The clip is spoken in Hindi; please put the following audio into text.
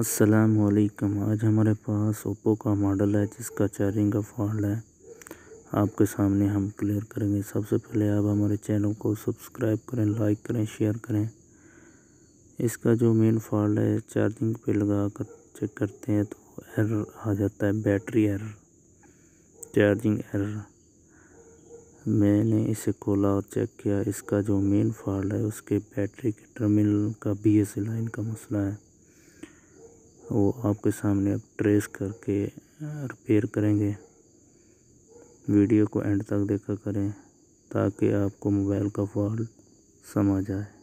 अस्सलाम वालेकुम आज हमारे पास ओप्पो का मॉडल है जिसका चार्जिंग का फॉल्ट है आपके सामने हम क्लियर करेंगे सबसे पहले आप हमारे चैनल को सब्सक्राइब करें लाइक करें शेयर करें इसका जो मेन फॉल्ट है चार्जिंग पे लगा कर चेक करते हैं तो एरर आ जाता है बैटरी एरर चार्जिंग एरर मैंने इसे खोला और चेक किया इसका जो मेन फॉल्ट है उसके बैटरी के टर्मिनल का बी एस लाइन का मसला है वो आपके सामने अब ट्रेस करके रिपेयर करेंगे वीडियो को एंड तक देखा करें ताकि आपको मोबाइल का फॉल्ट समझ आए